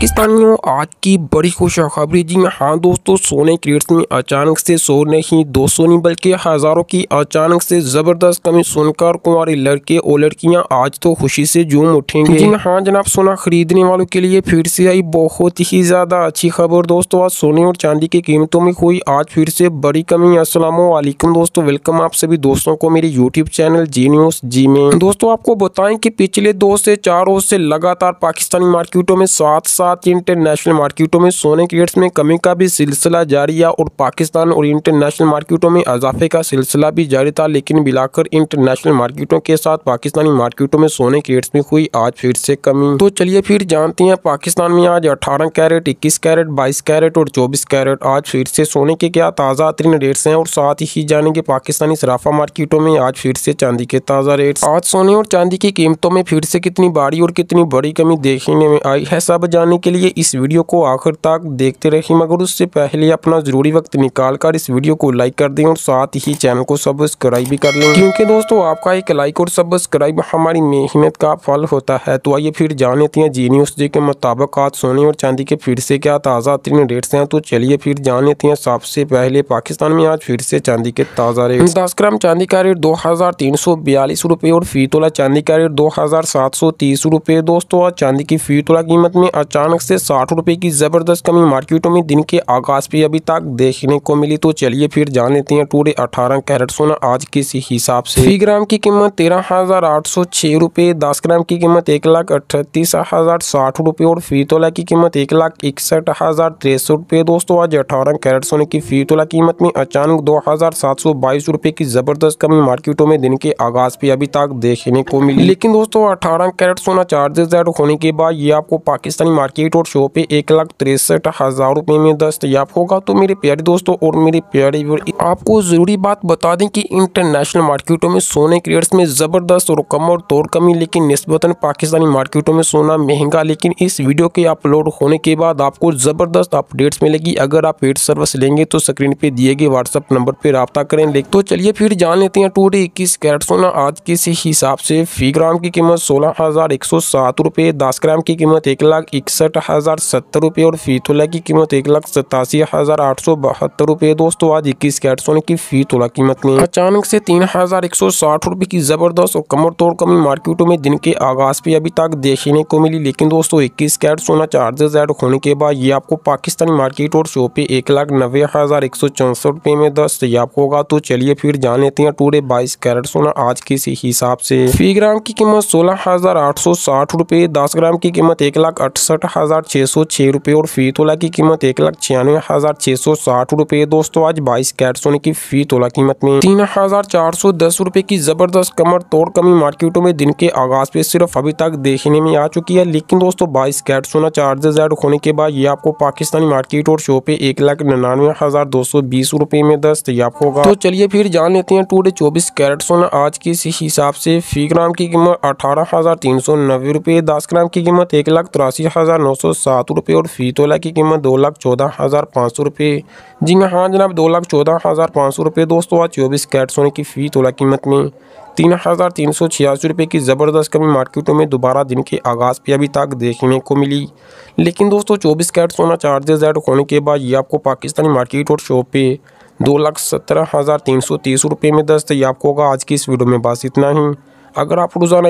पाकिस्तानियों आज की बड़ी खुशखबरी जी हाँ दोस्तों सोने के रेट्स में अचानक से सोने ही दो सौ नहीं बल्कि हज़ारों की अचानक से ज़बरदस्त कमी सुनकर कुमारी लड़के और लड़कियां आज तो खुशी से जूम उठेंगे जी हाँ जनाब सोना खरीदने वालों के लिए फिर से आई बहुत ही ज़्यादा अच्छी खबर दोस्तों आज सोने और चांदी की कीमतों में हुई आज फिर से बड़ी कमी असलम दोस्तों वेलकम आप सभी दोस्तों को मेरे YouTube channel Zee News Zee में दोस्तों आपको बताए कि पिछले दो से चार रोज से लगातार पाकिस्तानी मार्केटों में सात सात साथ ही इंटरनेशनल मार्केटों में सोने के रेट्स में कमी का भी सिलसिला जारी है और पाकिस्तान और इंटरनेशनल मार्केटों में इजाफे का सिलसिला भी जारी था लेकिन मिलाकर इंटरनेशनल मार्केटों के साथ पाकिस्तानी मार्केटों में सोने के रेट्स में हुई आज फिर से कमी तो चलिए फिर जानते हैं पाकिस्तान में आज अठारह कैरेट इक्कीस कैरेट बाईस कैरेट और चौबीस कैरेट आज फिर से सोने के क्या ताज़ा तरीन रेट्स हैं और साथ ही जानेंगे पाकिस्तानी सराफा मार्केटों में आज फिर से चांदी के ताज़ा रेट आज सोने और चांदी की कीमतों में फिर से कितनी बारी और कितनी बड़ी कमी देखने में आई है सब जाने के लिए इस वीडियो को आखिर तक देखते रहें मगर उससे पहले अपना ज़रूरी वक्त निकाल कर इस वीडियो को लाइक कर दें और साथ ही चैनल को सब्सक्राइब भी कर लें क्योंकि दोस्तों आपका एक लाइक और सब्सक्राइब हमारी मेहनत का फल होता है तो आइए फिर जान लेते हैं जी न्यूज़ डे के मुताबिक आज सोने और चांदी के फिर से क्या ताज़ा तीन रेट्स हैं तो चलिए फिर जान लेते हैं सबसे पहले पाकिस्तान में आज फिर से चांदी के ताज़ा रेट दस ग्राम चांदी का रेट दो हज़ार तीन सौ बयालीस रुपये और फी तोला चांदी का रेट दो हज़ार सात सौ तीस रुपये दोस्तों आज चांदी की फी तोला कीमत में अचानक अचानक से साठ रुपये की ज़बरदस्त कमी मार्केटों में दिन के आगाज पे अभी तक देखने को मिली तो चलिए फिर जान लेते हैं टूडे अठारह कैरेट सोना आज किस हिसाब से फी ग्राम की कीमत तेरह हज़ार आठ सौ छः रुपये दस ग्राम की कीमत एक लाख अठतीस हज़ार साठ रुपये और फी तोला की कीमत एक लाख इकसठ हज़ार तिरसठ सौ रुपये दोस्तों आज अठारह कैरेट सोने की फी तोला कीमत में अचानक दो हज़ार सात सौ बाईस रुपये की ज़बरदस्त कमी मार्केटों में दिन के आगाज पे अभी तक देखने को मिली लेकिन दोस्तों अठारह कैरेट सोना चार्जेज एड होने के बाद ये आपको पाकिस्तानी मार्केट मार्केट और शो पे एक लाख तिरसठ हज़ार रूपए में दस्तयाब होगा तो मेरे प्यारे दोस्तों और मेरे प्यारे आपको ज़रूरी बात बता दें कि इंटरनेशनल मार्केटों में सोने के रेट्स में ज़बरदस्त और कम और तोड़ कमी लेकिन नस्बता पाकिस्तानी मार्केटों में सोना महंगा लेकिन इस वीडियो के अपलोड होने के बाद आपको ज़बरदस्त अपडेट मिलेगी अगर आप पेड सर्विस लेंगे तो स्क्रीन पर दिए गए व्हाट्सअप नंबर पर रबा करें तो चलिए फिर जान लेते हैं टू डे इक्कीस कैरेट सोना आज किस हिसाब से फी ग्राम की कीमत सोलह हज़ार एक सौ सात रुपए दस ग्राम की कीमत एक लाख इकसठ इकसठ हज़ार सत्तर रुपये और फीतोला की कीमत एक लाख सतासी हज़ार आठ सौ बहत्तर रुपये दोस्तों आज इक्कीस कैरेट सोने की फीतोला कीमत में अचानक से तीन हज़ार एक सौ साठ रुपये की ज़बरदस्त और कमर तोड़ कमी मार्केटों में दिन के आगाज़ पर अभी तक देखने को मिली लेकिन दोस्तों इक्कीस कैरेट सोना चार्जेज एड होने के बाद ये आपको पाकिस्तानी मार्केट और शो पे एक लाख नब्बे हज़ार एक सौ चौंसठ रुपये में दस्तयाब होगा तो चलिए फिर जान लेते हैं टूडे बाईस कैरेट सोना आज किस हिसाब से फी ग्राम की कीमत सोलह हज़ार आठ सौ साठ रुपये दस ग्राम की कीमत एक लाख अड़सठ हज़ार छः सौ छः रुपये और फी तोला की कीमत एक लाख छियानवे हज़ार छः सौ साठ रुपये दोस्तों आज बाईस कैट सोने की फी तोला कीमत में तीन हज़ार चार सौ दस रुपये की ज़बरदस्त कमर तोड़ कमी मार्केटों में दिन के आगाज पे सिर्फ अभी तक देखने में आ चुकी है लेकिन दोस्तों बाईस कैट सोना चार्जेज एड होने के बाद ये आपको पाकिस्तानी मार्केट और शो पे एक लाख निन्यानवे हज़ार दो सौ बीस रुपये में दस्तयाब होगा तो चलिए फिर जान लेते हैं टूडे चौबीस कैरेट सोना आज के हिसाब से फी ग्राम की कीमत अठारह हज़ार तीन सौ नब्बे रुपये दस ग्राम की कीमत एक लाख तिरासी हज़ार नौ सौ सात रुपये और फी तोला की कीमत दो लाख चौदह हज़ार पाँच सौ रुपये जी हाँ, हाँ जनाब दो लाख चौदह हज़ार पाँच सौ रुपये दोस्तों आज चौबीस कैट सोने की फ़ी तोला कीमत में तीन हज़ार तीन सौ छियासी रुपये की ज़बरदस्त कमी मार्केटों में दोबारा दिन के आगाज़ पर अभी तक देखने को मिली लेकिन दोस्तों चौबीस कैट सोना चार्जेज एड होने के बाद ये आपको पाकिस्तानी मार्केट और शॉप पे दो लाख सत्रह हज़ार तीन सौ तीस रुपये में दस्त ये आपको होगा आज की इस वीडियो में बस इतना ही अगर आप रोज़ाना